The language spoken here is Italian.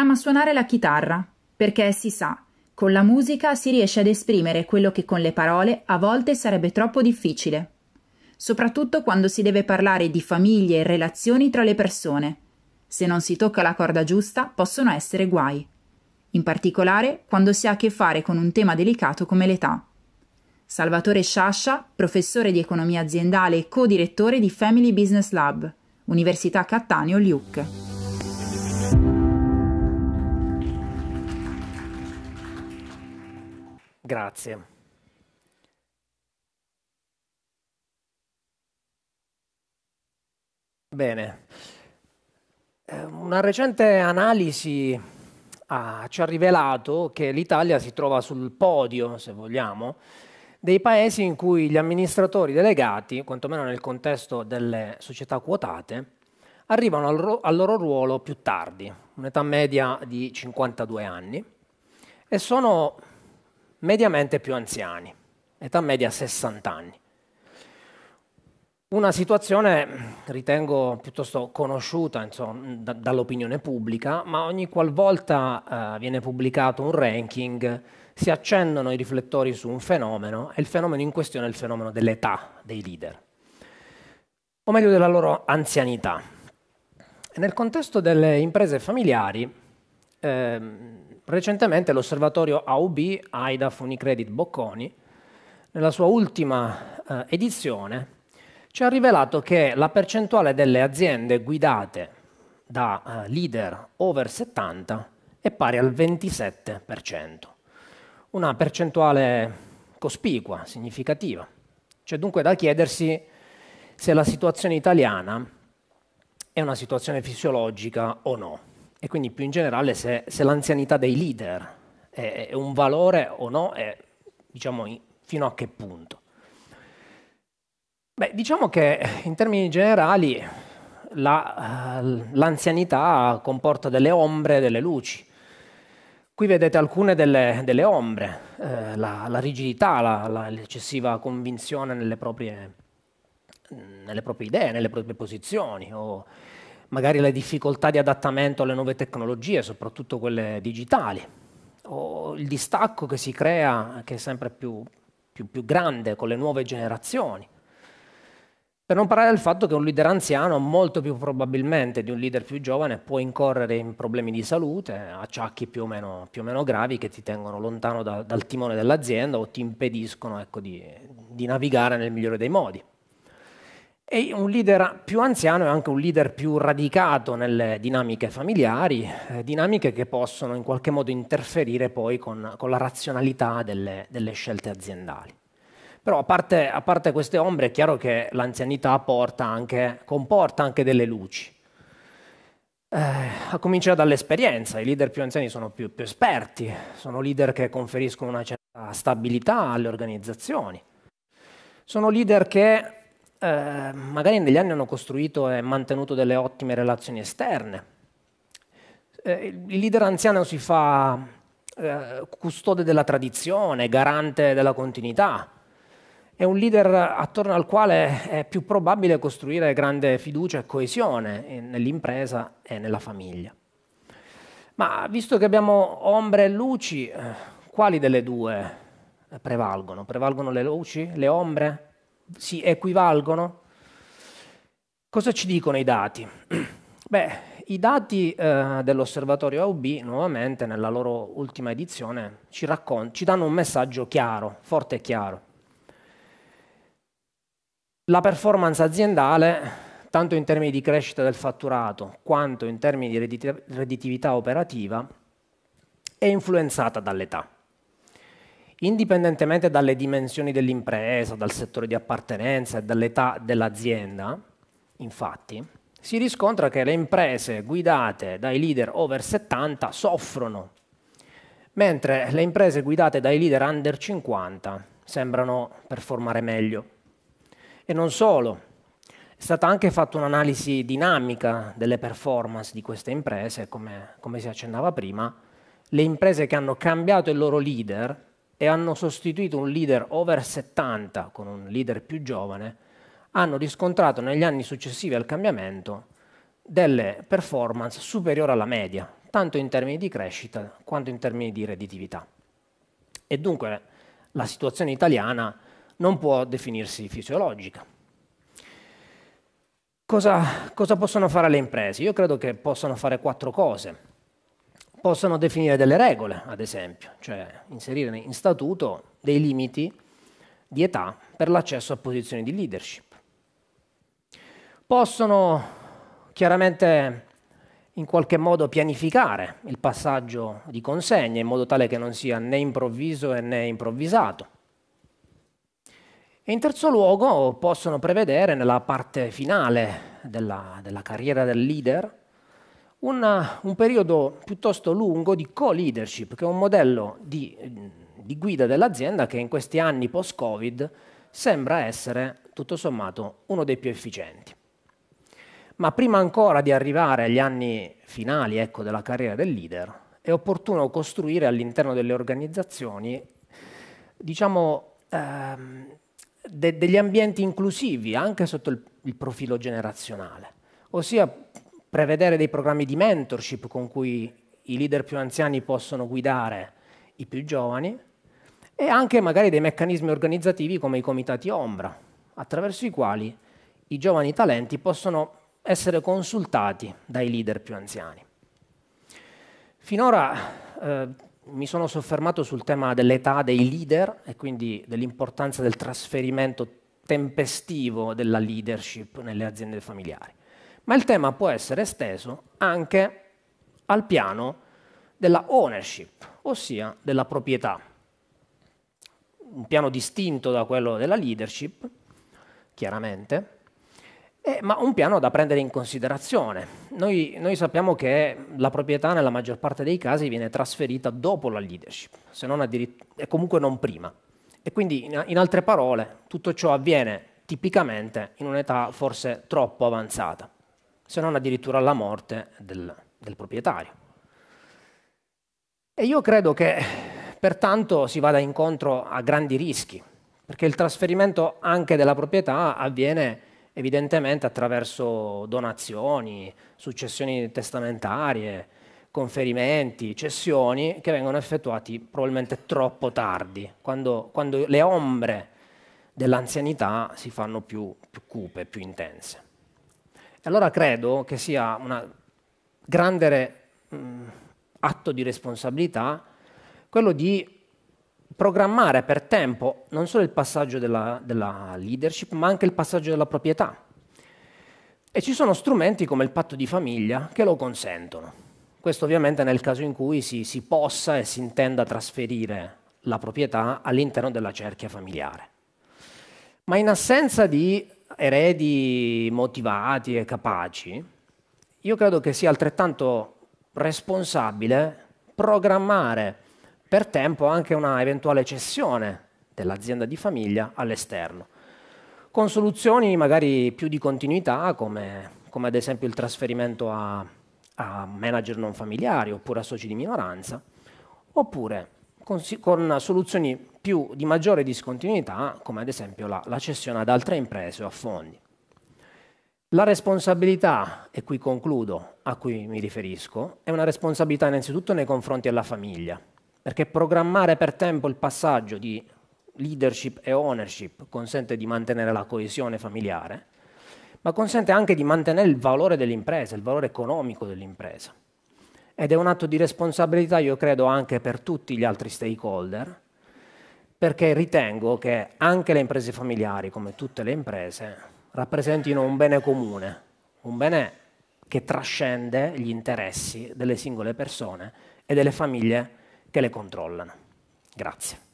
Ama suonare la chitarra, perché si sa, con la musica si riesce ad esprimere quello che con le parole a volte sarebbe troppo difficile, soprattutto quando si deve parlare di famiglie e relazioni tra le persone. Se non si tocca la corda giusta possono essere guai, in particolare quando si ha a che fare con un tema delicato come l'età. Salvatore Sciascia, professore di economia aziendale e co-direttore di Family Business Lab, Università Cattaneo Liuc. Grazie. Bene. Eh, una recente analisi ha, ah, ci ha rivelato che l'Italia si trova sul podio, se vogliamo, dei paesi in cui gli amministratori delegati, quantomeno nel contesto delle società quotate, arrivano al, ro- al loro ruolo più tardi, un'età media di 52 anni, e sono mediamente più anziani, età media 60 anni. Una situazione ritengo piuttosto conosciuta insomma, da, dall'opinione pubblica, ma ogni qualvolta eh, viene pubblicato un ranking si accendono i riflettori su un fenomeno e il fenomeno in questione è il fenomeno dell'età dei leader, o meglio della loro anzianità. nel contesto delle imprese familiari, eh, Recentemente l'osservatorio AUB, AIDA Funicredit Bocconi, nella sua ultima eh, edizione, ci ha rivelato che la percentuale delle aziende guidate da eh, leader over 70 è pari al 27%, una percentuale cospicua, significativa. C'è dunque da chiedersi se la situazione italiana è una situazione fisiologica o no e quindi più in generale se, se l'anzianità dei leader è, è, un valore o no e diciamo fino a che punto. Beh, diciamo che in termini generali la, eh, l'anzianità comporta delle ombre e delle luci. Qui vedete alcune delle, delle ombre, eh, la, la, rigidità, la, l'eccessiva convinzione nelle proprie, nelle proprie idee, nelle proprie posizioni o magari le difficoltà di adattamento alle nuove tecnologie, soprattutto quelle digitali, o il distacco che si crea, che è sempre più, più, più grande con le nuove generazioni. Per non parlare del fatto che un leader anziano, molto più probabilmente di un leader più giovane, può incorrere in problemi di salute, acciacchi più o meno, più o meno gravi che ti tengono lontano da, dal timone dell'azienda o ti impediscono ecco, di, di navigare nel migliore dei modi. E un leader più anziano è anche un leader più radicato nelle dinamiche familiari, eh, dinamiche che possono in qualche modo interferire poi con, con la razionalità delle, delle, scelte aziendali. Però a parte, a parte, queste ombre è chiaro che l'anzianità anche, comporta anche delle luci. Eh, a cominciare dall'esperienza, i leader più anziani sono più, più esperti, sono leader che conferiscono una certa stabilità alle organizzazioni. Sono leader che eh, magari negli anni hanno costruito e mantenuto delle ottime relazioni esterne. Eh, il leader anziano si fa eh, custode della tradizione, garante della continuità. È un leader attorno al quale è più probabile costruire grande fiducia e coesione nell'impresa e nella famiglia. Ma visto che abbiamo ombre e luci, eh, quali delle due prevalgono? Prevalgono le luci, le ombre? si equivalgono? Cosa ci dicono i dati? Beh, i dati eh, dell'osservatorio AUB, nuovamente, nella loro ultima edizione, ci, raccont- ci danno un messaggio chiaro, forte e chiaro. La performance aziendale tanto in termini di crescita del fatturato quanto in termini di redditività operativa, è influenzata dall'età indipendentemente dalle dimensioni dell'impresa, dal settore di appartenenza e dall'età dell'azienda, infatti, si riscontra che le imprese guidate dai leader over 70 soffrono, mentre le imprese guidate dai leader under 50 sembrano performare meglio. E non solo, è stata anche fatta un'analisi dinamica delle performance di queste imprese, come, come si accennava prima, le imprese che hanno cambiato il loro leader e hanno sostituito un leader over 70 con un leader più giovane, hanno riscontrato negli anni successivi al cambiamento delle performance superiori alla media, tanto in termini di crescita quanto in termini di redditività. E dunque la situazione italiana non può definirsi fisiologica. Cosa, cosa possono fare le imprese? Io credo che possano fare quattro cose possono definire delle regole, ad esempio, cioè inserire in statuto dei limiti di età per l'accesso a posizioni di leadership. Possono chiaramente in qualche modo pianificare il passaggio di consegne in modo tale che non sia né improvviso né improvvisato. E in terzo luogo possono prevedere nella parte finale della, della carriera del leader una, un periodo piuttosto lungo di co-leadership, che è un modello di, di guida dell'azienda che in questi anni post-Covid sembra essere, tutto sommato, uno dei più efficienti. Ma prima ancora di arrivare agli anni finali ecco, della carriera del leader, è opportuno costruire all'interno delle organizzazioni diciamo, ehm, de- degli ambienti inclusivi anche sotto il, il profilo generazionale, ossia prevedere dei programmi di mentorship con cui i leader più anziani possono guidare i più giovani e anche magari dei meccanismi organizzativi come i comitati ombra, attraverso i quali i giovani talenti possono essere consultati dai leader più anziani. Finora eh, mi sono soffermato sul tema dell'età dei leader e quindi dell'importanza del trasferimento tempestivo della leadership nelle aziende familiari ma il tema può essere esteso anche al piano della ownership, ossia della proprietà. Un piano distinto da quello della leadership, chiaramente, eh, ma un piano da prendere in considerazione. Noi, noi, sappiamo che la proprietà nella maggior parte dei casi viene trasferita dopo la leadership, se non e comunque non prima. E quindi, in altre parole, tutto ciò avviene tipicamente in un'età forse troppo avanzata se non addirittura alla morte del, del proprietario. E io credo che pertanto si vada incontro a grandi rischi, perché il trasferimento anche della proprietà avviene evidentemente attraverso donazioni, successioni testamentarie, conferimenti, cessioni che vengono effettuati probabilmente troppo tardi, quando, quando le ombre dell'anzianità si fanno più, più cupe, più intense allora credo che sia un grande mm, atto di responsabilità quello di programmare per tempo non solo il passaggio della, della leadership, ma anche il passaggio della proprietà. E ci sono strumenti come il patto di famiglia che lo consentono. Questo ovviamente nel caso in cui si, si possa e si intenda trasferire la proprietà all'interno della cerchia familiare. Ma in assenza di eredi motivati e capaci, io credo che sia altrettanto responsabile programmare per tempo anche una eventuale cessione dell'azienda di famiglia all'esterno, con soluzioni magari più di continuità come, come ad esempio il trasferimento a, a, manager non familiari oppure a soci di minoranza, oppure con, con soluzioni più di maggiore discontinuità, come ad esempio la, la cessione ad altre imprese o a fondi. La responsabilità, e qui concludo, a cui mi riferisco, è una responsabilità innanzitutto nei confronti della famiglia, perché programmare per tempo il passaggio di leadership e ownership consente di mantenere la coesione familiare, ma consente anche di mantenere il valore dell'impresa, il valore economico dell'impresa. Ed è un atto di responsabilità, io credo, anche per tutti gli altri stakeholder, perché ritengo che anche le imprese familiari, come tutte le imprese, rappresentino un bene comune, un bene che trascende gli interessi delle singole persone e delle famiglie che le controllano. Grazie.